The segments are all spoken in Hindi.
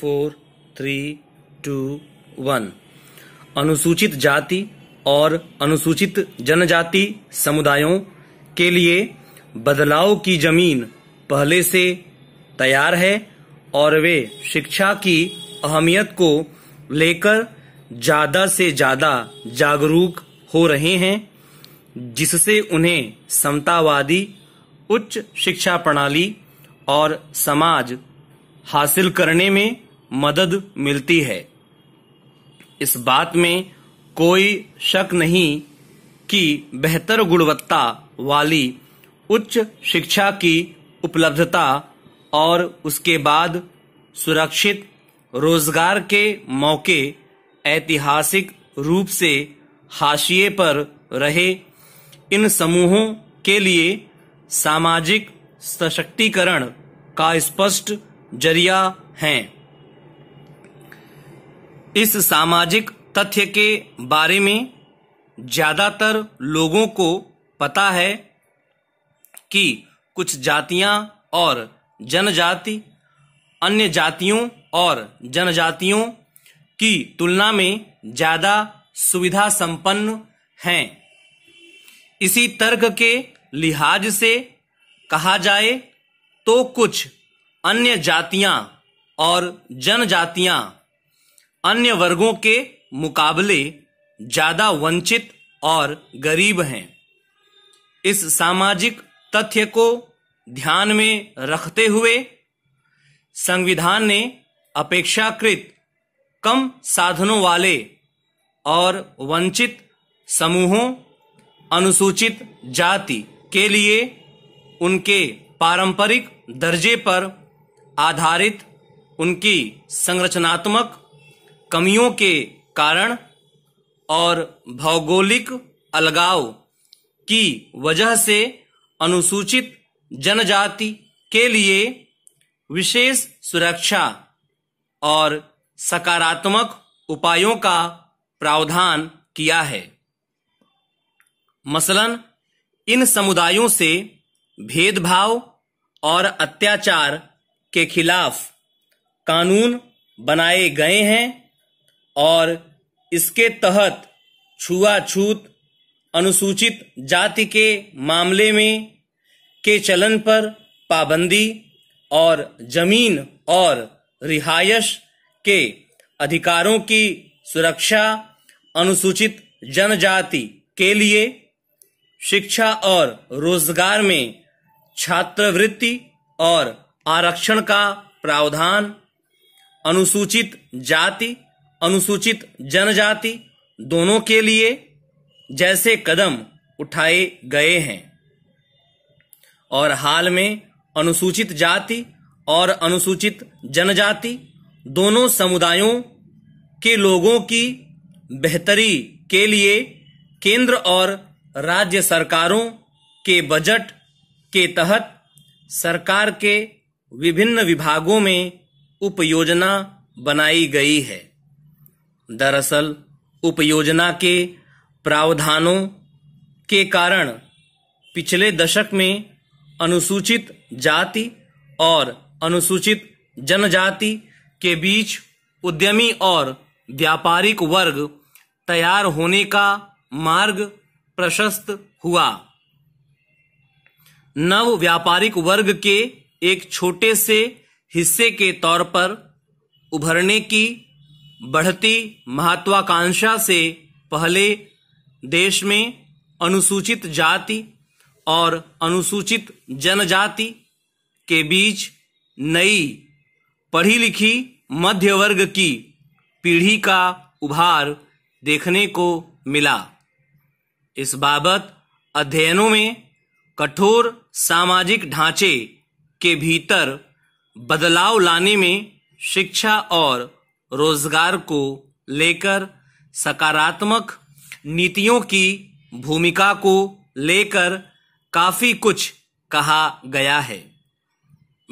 फोर थ्री टू वन अनुसूचित जाति और अनुसूचित जनजाति समुदायों के लिए बदलाव की जमीन पहले से तैयार है और वे शिक्षा की अहमियत को लेकर ज्यादा से ज्यादा जागरूक हो रहे हैं जिससे उन्हें समतावादी उच्च शिक्षा प्रणाली और समाज हासिल करने में मदद मिलती है इस बात में कोई शक नहीं कि बेहतर गुणवत्ता वाली उच्च शिक्षा की उपलब्धता और उसके बाद सुरक्षित रोजगार के मौके ऐतिहासिक रूप से हाशिए पर रहे इन समूहों के लिए सामाजिक सशक्तिकरण का स्पष्ट जरिया हैं इस सामाजिक तथ्य के बारे में ज़्यादातर लोगों को पता है कि कुछ जातियां और जनजाति अन्य जातियों और जनजातियों की तुलना में ज़्यादा सुविधा संपन्न हैं इसी तर्क के लिहाज से कहा जाए तो कुछ अन्य जातियां और जनजातियां अन्य वर्गों के मुकाबले ज्यादा वंचित और गरीब हैं इस सामाजिक तथ्य को ध्यान में रखते हुए संविधान ने अपेक्षाकृत कम साधनों वाले और वंचित समूहों अनुसूचित जाति के लिए उनके पारंपरिक दर्जे पर आधारित उनकी संरचनात्मक कमियों के कारण और भौगोलिक अलगाव की वजह से अनुसूचित जनजाति के लिए विशेष सुरक्षा और सकारात्मक उपायों का प्रावधान किया है मसलन इन समुदायों से भेदभाव और अत्याचार के खिलाफ कानून बनाए गए हैं और इसके तहत छुआछूत अनुसूचित जाति के मामले में के चलन पर पाबंदी और जमीन और रिहायश के अधिकारों की सुरक्षा अनुसूचित जनजाति के लिए शिक्षा और रोजगार में छात्रवृत्ति और आरक्षण का प्रावधान अनुसूचित जाति अनुसूचित जनजाति दोनों के लिए जैसे कदम उठाए गए हैं और हाल में अनुसूचित जाति और अनुसूचित जनजाति दोनों समुदायों के लोगों की बेहतरी के लिए केंद्र और राज्य सरकारों के बजट के तहत सरकार के विभिन्न विभागों में उपयोजना बनाई गई है दरअसल उपयोजना के प्रावधानों के कारण पिछले दशक में अनुसूचित जाति और अनुसूचित जनजाति के बीच उद्यमी और व्यापारिक वर्ग तैयार होने का मार्ग प्रशस्त हुआ नव व्यापारिक वर्ग के एक छोटे से हिस्से के तौर पर उभरने की बढ़ती महत्वाकांक्षा से पहले देश में अनुसूचित जाति और अनुसूचित जनजाति के बीच नई पढ़ी लिखी मध्य वर्ग की पीढ़ी का उभार देखने को मिला इस बाबत अध्ययनों में कठोर सामाजिक ढांचे के भीतर बदलाव लाने में शिक्षा और रोजगार को लेकर सकारात्मक नीतियों की भूमिका को लेकर काफी कुछ कहा गया है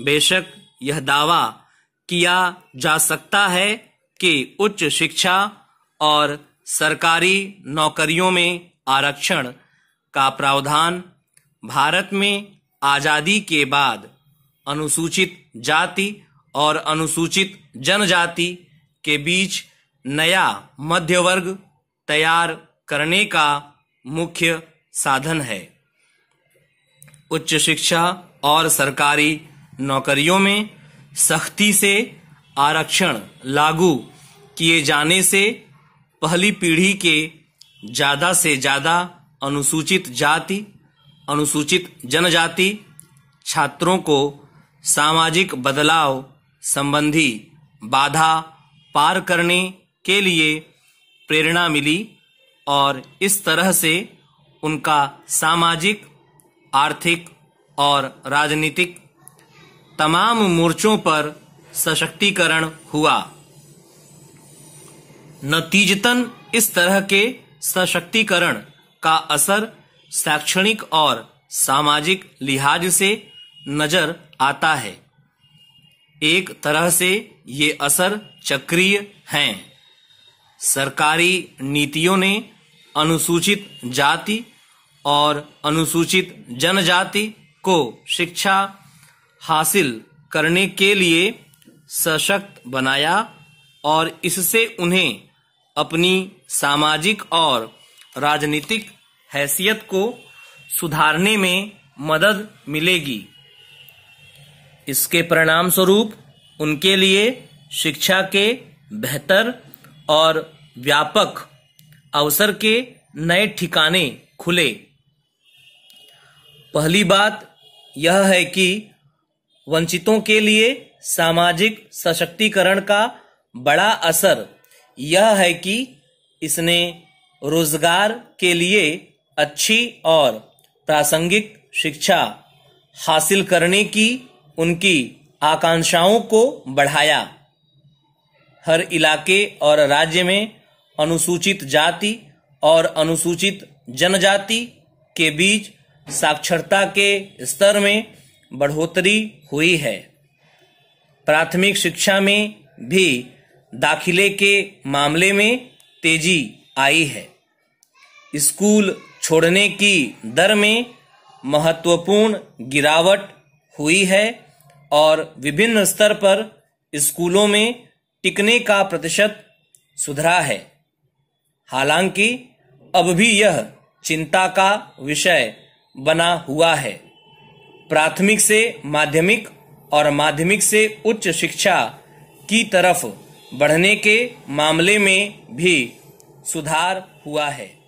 बेशक यह दावा किया जा सकता है कि उच्च शिक्षा और सरकारी नौकरियों में आरक्षण का प्रावधान भारत में आज़ादी के बाद अनुसूचित जाति और अनुसूचित जनजाति के बीच नया मध्य वर्ग तैयार करने का मुख्य साधन है उच्च शिक्षा और सरकारी नौकरियों में सख्ती से आरक्षण लागू किए जाने से पहली पीढ़ी के ज़्यादा से ज़्यादा अनुसूचित जाति अनुसूचित जनजाति छात्रों को सामाजिक बदलाव संबंधी बाधा पार करने के लिए प्रेरणा मिली और इस तरह से उनका सामाजिक आर्थिक और राजनीतिक तमाम मोर्चों पर सशक्तिकरण हुआ नतीजतन इस तरह के सशक्तिकरण का असर शैक्षणिक और सामाजिक लिहाज से नजर आता है एक तरह से ये असर चक्रीय हैं सरकारी नीतियों ने अनुसूचित जाति और अनुसूचित जनजाति को शिक्षा हासिल करने के लिए सशक्त बनाया और इससे उन्हें अपनी सामाजिक और राजनीतिक हैसियत को सुधारने में मदद मिलेगी इसके परिणाम स्वरूप उनके लिए शिक्षा के बेहतर और व्यापक अवसर के नए ठिकाने खुले पहली बात यह है कि वंचितों के लिए सामाजिक सशक्तिकरण का बड़ा असर यह है कि इसने रोजगार के लिए अच्छी और प्रासंगिक शिक्षा हासिल करने की उनकी आकांक्षाओं को बढ़ाया हर इलाके और राज्य में अनुसूचित जाति और अनुसूचित जनजाति के बीच साक्षरता के स्तर में बढ़ोतरी हुई है प्राथमिक शिक्षा में भी दाखिले के मामले में तेजी आई है स्कूल छोड़ने की दर में महत्वपूर्ण गिरावट हुई है और विभिन्न स्तर पर स्कूलों में टिकने का प्रतिशत सुधरा है हालांकि अब भी यह चिंता का विषय बना हुआ है प्राथमिक से माध्यमिक और माध्यमिक से उच्च शिक्षा की तरफ बढ़ने के मामले में भी सुधार हुआ है